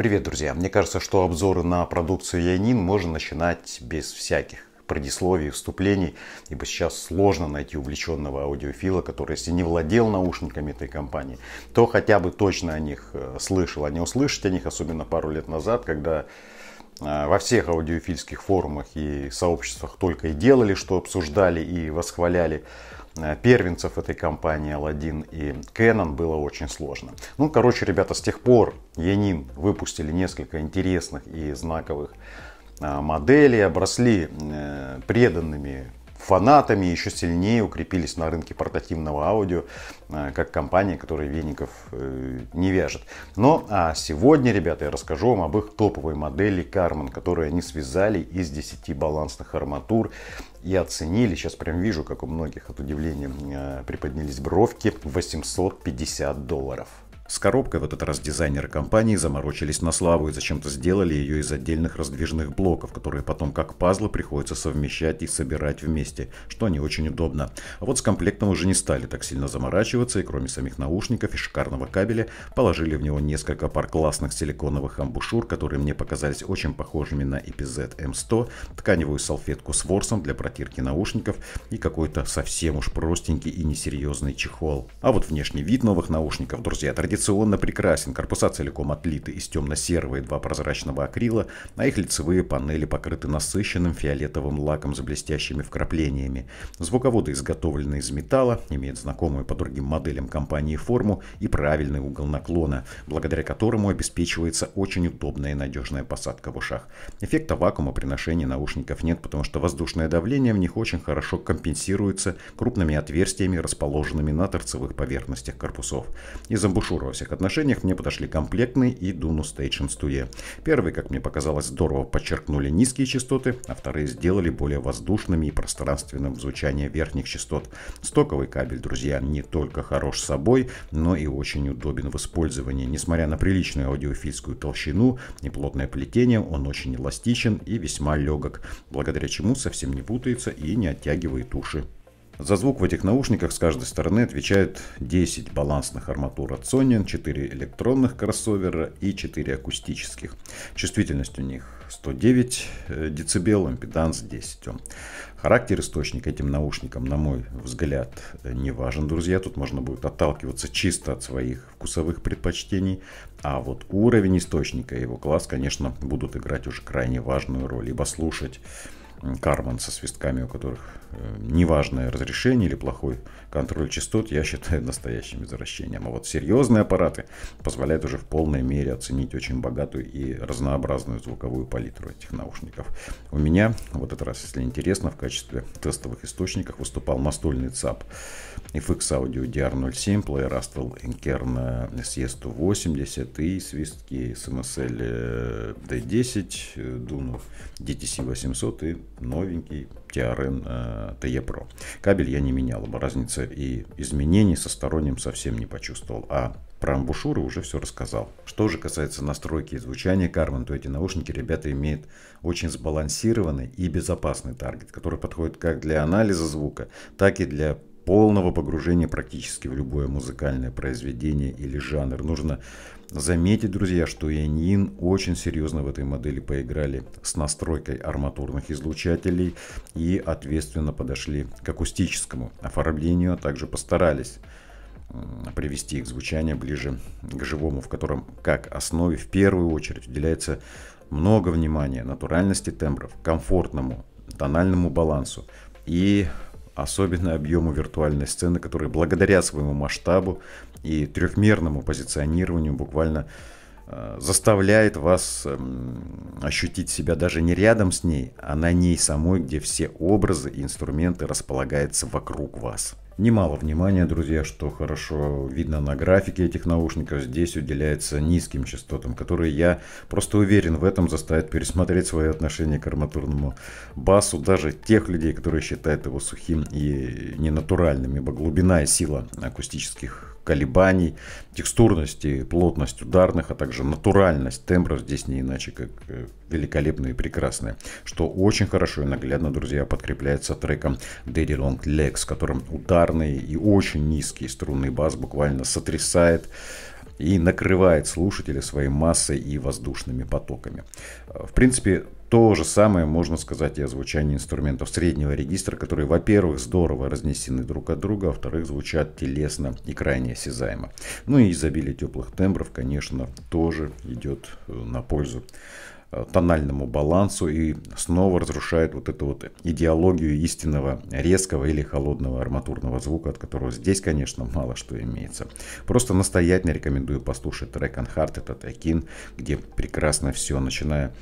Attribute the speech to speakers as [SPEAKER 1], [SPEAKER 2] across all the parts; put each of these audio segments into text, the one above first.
[SPEAKER 1] Привет, друзья! Мне кажется, что обзоры на продукцию Янин можно начинать без всяких предисловий, вступлений, ибо сейчас сложно найти увлеченного аудиофила, который, если не владел наушниками этой компании, то хотя бы точно о них э, слышал, а не услышать о них, особенно пару лет назад, когда э, во всех аудиофильских форумах и сообществах только и делали, что обсуждали и восхваляли Э, первенцев этой компании Aladdin и Canon было очень сложно. Ну, короче, ребята, с тех пор Янин выпустили несколько интересных и знаковых э, моделей, обросли э, преданными фанатами, еще сильнее укрепились на рынке портативного аудио, как компания, которая веников не вяжет. Но а сегодня, ребята, я расскажу вам об их топовой модели Карман, которую они связали из 10 балансных арматур и оценили. Сейчас прям вижу, как у многих от удивления э, приподнялись бровки. 850 долларов. С коробкой в этот раз дизайнеры компании заморочились на славу и зачем-то сделали ее из отдельных раздвижных блоков, которые потом как пазлы приходится совмещать и собирать вместе, что не очень удобно. А вот с комплектом уже не стали так сильно заморачиваться и кроме самих наушников и шикарного кабеля положили в него несколько пар классных силиконовых амбушюр, которые мне показались очень похожими на EPZ M100, тканевую салфетку с ворсом для протирки наушников и какой-то совсем уж простенький и несерьезный чехол. А вот внешний вид новых наушников, друзья, традиционно традиционно прекрасен. Корпуса целиком отлиты из темно-серого и два прозрачного акрила, а их лицевые панели покрыты насыщенным фиолетовым лаком с блестящими вкраплениями. Звуководы изготовлены из металла, имеют знакомую по другим моделям компании форму и правильный угол наклона, благодаря которому обеспечивается очень удобная и надежная посадка в ушах. Эффекта вакуума при ношении наушников нет, потому что воздушное давление в них очень хорошо компенсируется крупными отверстиями, расположенными на торцевых поверхностях корпусов. Из амбушюра во всех отношениях мне подошли комплектный и Duno Station Studio. Первые, как мне показалось, здорово подчеркнули низкие частоты, а вторые сделали более воздушными и пространственным звучание верхних частот. Стоковый кабель, друзья, не только хорош собой, но и очень удобен в использовании. Несмотря на приличную аудиофильскую толщину и плотное плетение, он очень эластичен и весьма легок, благодаря чему совсем не путается и не оттягивает уши. За звук в этих наушниках с каждой стороны отвечают 10 балансных арматур от Sony, 4 электронных кроссовера и 4 акустических. Чувствительность у них 109 дБ, э, импеданс 10 Ом. Характер источника этим наушникам, на мой взгляд, э, не важен, друзья. Тут можно будет отталкиваться чисто от своих вкусовых предпочтений. А вот уровень источника и его класс, конечно, будут играть уже крайне важную роль, ибо слушать Карман со свистками, у которых э, неважное разрешение или плохой контроль частот, я считаю настоящим извращением. А вот серьезные аппараты позволяют уже в полной мере оценить очень богатую и разнообразную звуковую палитру этих наушников. У меня, в этот раз, если интересно, в качестве тестовых источников выступал настольный ЦАП FX Audio DR07, Player, Astral Inkern CS180 и свистки SMSL э, D10, э, Duno DTC800 и новенький TRN TE Pro. Кабель я не менял, разница и изменений со сторонним совсем не почувствовал, а про амбушюры уже все рассказал. Что же касается настройки и звучания Карман, то эти наушники ребята имеют очень сбалансированный и безопасный таргет, который подходит как для анализа звука, так и для полного погружения практически в любое музыкальное произведение или жанр. Нужно заметить, друзья, что Янин очень серьезно в этой модели поиграли с настройкой арматурных излучателей и ответственно подошли к акустическому оформлению, а также постарались привести их звучание ближе к живому, в котором как основе в первую очередь уделяется много внимания натуральности тембров, комфортному тональному балансу и особенно объему виртуальной сцены, которая благодаря своему масштабу и трехмерному позиционированию буквально Э, заставляет вас эм, ощутить себя даже не рядом с ней, а на ней самой, где все образы и инструменты располагаются вокруг вас. Немало внимания, друзья, что хорошо видно на графике этих наушников, здесь уделяется низким частотам, которые, я просто уверен в этом, заставят пересмотреть свое отношение к арматурному басу даже тех людей, которые считают его сухим и ненатуральным, ибо глубина и сила акустических колебаний, текстурности, плотность ударных, а также натуральность тембра здесь не иначе, как э, великолепно и прекрасно, что очень хорошо и наглядно, друзья, подкрепляется треком Daddy Long Legs, которым ударный и очень низкий струнный бас буквально сотрясает и накрывает слушателя своей массой и воздушными потоками. Э, в принципе, то же самое можно сказать и о звучании инструментов среднего регистра, которые, во-первых, здорово разнесены друг от друга, а во-вторых, звучат телесно и крайне осязаемо. Ну и изобилие теплых тембров, конечно, тоже идет э, на пользу Э, тональному балансу и снова разрушает вот эту вот идеологию истинного резкого или холодного арматурного звука, от которого здесь, конечно, мало что имеется. Просто настоятельно рекомендую послушать трек Unheart, это Тайкин, где прекрасно все, начиная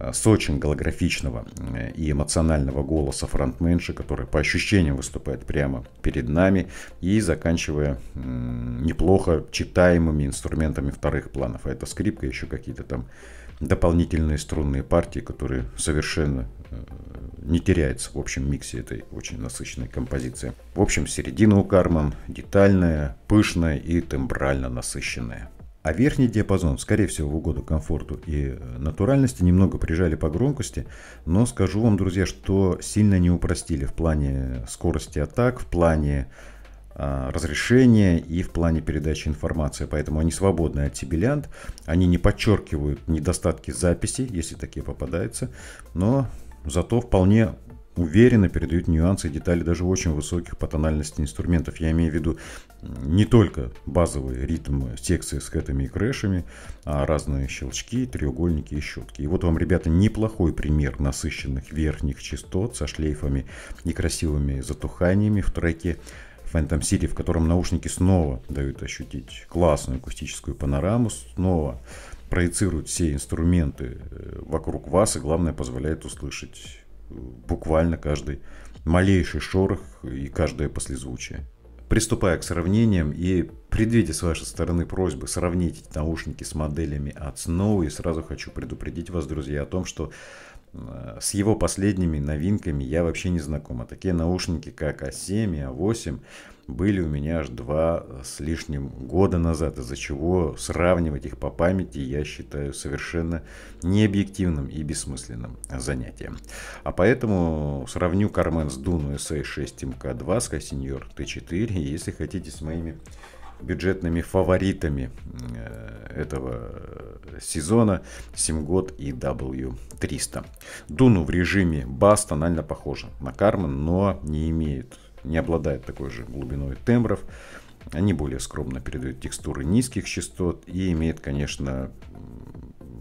[SPEAKER 1] э, с очень голографичного э, и эмоционального голоса фронтменши, который по ощущениям выступает прямо перед нами, и заканчивая неплохо читаемыми инструментами вторых планов. А это скрипка, еще какие-то там дополнительные струнные партии, которые совершенно э, не теряются в общем миксе этой очень насыщенной композиции. В общем, середина у Карман детальная, пышная и тембрально насыщенная. А верхний диапазон, скорее всего, в угоду комфорту и э, натуральности, немного прижали по громкости, но скажу вам, друзья, что сильно не упростили в плане э, скорости атак, в плане а, разрешения и в плане передачи информации. Поэтому они свободны от сибилянт, они не подчеркивают недостатки записи, если такие попадаются, но зато вполне уверенно передают нюансы и детали даже очень высоких по тональности инструментов. Я имею в виду не только базовый ритм секции с хэтами и крэшами, а разные щелчки, треугольники и щетки. И вот вам, ребята, неплохой пример насыщенных верхних частот со шлейфами и красивыми затуханиями в треке Phantom City, в котором наушники снова дают ощутить классную акустическую панораму, снова проецируют все инструменты э, вокруг вас и, главное, позволяет услышать э, буквально каждый малейший шорох и каждое послезвучие. Приступая к сравнениям и предвидя с вашей стороны просьбы сравнить наушники с моделями от Snow, и сразу хочу предупредить вас, друзья, о том, что Э, с его последними новинками я вообще не знакома такие наушники, как А7 и А8, были у меня аж два э, с лишним года назад, из-за чего сравнивать их по памяти я считаю совершенно необъективным и бессмысленным занятием. А поэтому сравню Кармен с Дуну SA6 МК2 с Кассиньор Т4, если хотите, с моими бюджетными фаворитами э, этого э, сезона Симгот и W300. Дуну в режиме бас тонально похожа на Кармен, но не имеет, не обладает такой же глубиной тембров. Они более скромно передают текстуры низких частот и имеют, конечно,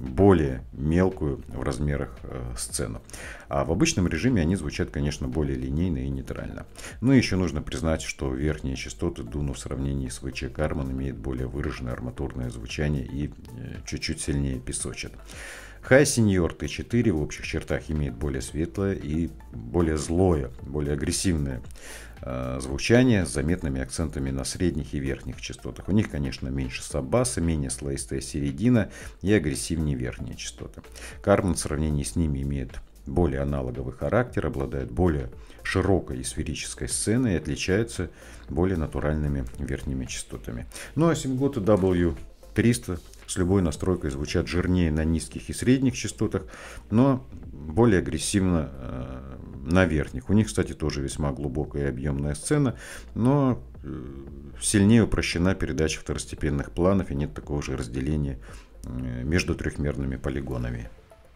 [SPEAKER 1] более мелкую в размерах э, сцену. А в обычном режиме они звучат, конечно, более линейно и нейтрально. Но ну еще нужно признать, что верхние частоты Дуну в сравнении с ВЧ Карман имеет более выраженное арматурное звучание и э, чуть-чуть сильнее песочит. Хай Сеньор Т4 в общих чертах имеет более светлое и более злое, более агрессивное Э, звучание с заметными акцентами на средних и верхних частотах. У них, конечно, меньше саббаса, менее слоистая середина и агрессивнее верхние частоты. Карман в сравнении с ними имеет более аналоговый характер, обладает более широкой и сферической сценой и отличается более натуральными верхними частотами. Ну а Симгота W300 с любой настройкой звучат жирнее на низких и средних частотах, но более агрессивно э, наверхних. У них, кстати, тоже весьма глубокая и объемная сцена, но э, сильнее упрощена передача второстепенных планов и нет такого же разделения э, между трехмерными полигонами.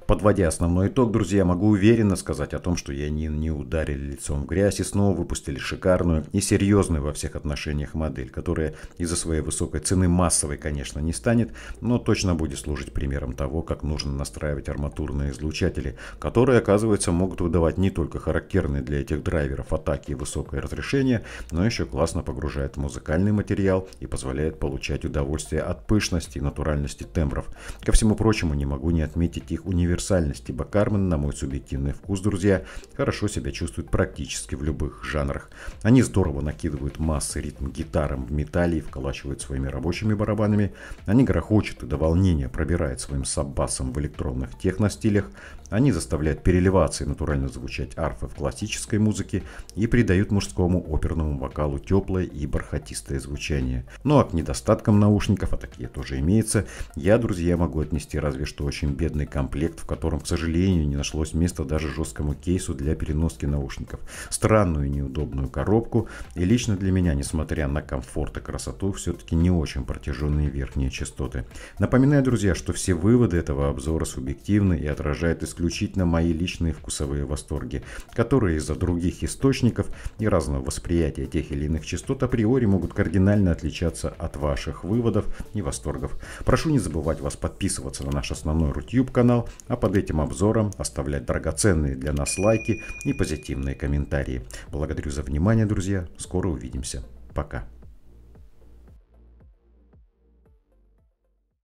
[SPEAKER 1] Подводя основной итог, друзья, могу уверенно сказать о том, что Янин не ударили лицом в грязь и снова выпустили шикарную и серьезную во всех отношениях модель, которая из-за своей высокой цены массовой, конечно, не станет, но точно будет служить примером того, как нужно настраивать арматурные излучатели, которые, оказывается, могут выдавать не только характерные для этих драйверов атаки и высокое разрешение, но еще классно погружает в музыкальный материал и позволяет получать удовольствие от пышности и натуральности тембров. Ко всему прочему, не могу не отметить их универсальность универсальность, ибо Кармен, на мой субъективный вкус, друзья, хорошо себя чувствует практически в любых жанрах. Они здорово накидывают массы ритм гитарам в металле и вколачивают своими рабочими барабанами. Они грохочут и до волнения пробирают своим саббасом в электронных техностилях. Они заставляют переливаться и натурально звучать арфы в классической музыке и придают мужскому оперному вокалу теплое и бархатистое звучание. Ну а к недостаткам наушников, а такие тоже имеются, я, друзья, могу отнести разве что очень бедный комплект, в котором, к сожалению, не нашлось места даже жесткому кейсу для переноски наушников, странную и неудобную коробку, и лично для меня, несмотря на комфорт и красоту, все-таки не очень протяженные верхние частоты. Напоминаю, друзья, что все выводы этого обзора субъективны и отражают исключительно мои личные вкусовые восторги, которые из-за других источников и разного восприятия тех или иных частот априори могут кардинально отличаться от ваших выводов и восторгов. Прошу не забывать вас подписываться на наш основной Рутюб канал, а а под этим обзором оставлять драгоценные для нас лайки и позитивные комментарии. Благодарю за внимание, друзья. Скоро увидимся. Пока.